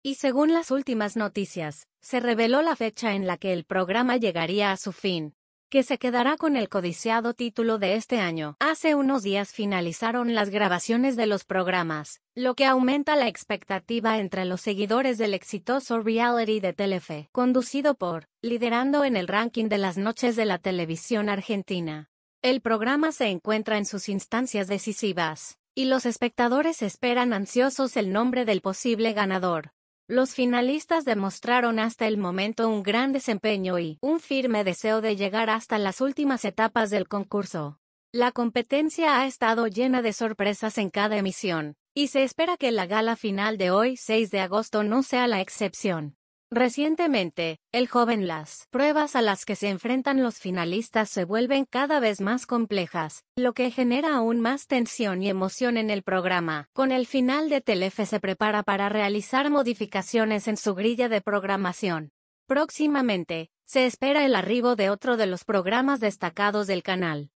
Y según las últimas noticias, se reveló la fecha en la que el programa llegaría a su fin, que se quedará con el codiciado título de este año. Hace unos días finalizaron las grabaciones de los programas, lo que aumenta la expectativa entre los seguidores del exitoso reality de Telefe, conducido por, liderando en el ranking de las noches de la televisión argentina. El programa se encuentra en sus instancias decisivas, y los espectadores esperan ansiosos el nombre del posible ganador. Los finalistas demostraron hasta el momento un gran desempeño y un firme deseo de llegar hasta las últimas etapas del concurso. La competencia ha estado llena de sorpresas en cada emisión, y se espera que la gala final de hoy 6 de agosto no sea la excepción. Recientemente, el joven las pruebas a las que se enfrentan los finalistas se vuelven cada vez más complejas, lo que genera aún más tensión y emoción en el programa. Con el final de Telefe se prepara para realizar modificaciones en su grilla de programación. Próximamente, se espera el arribo de otro de los programas destacados del canal.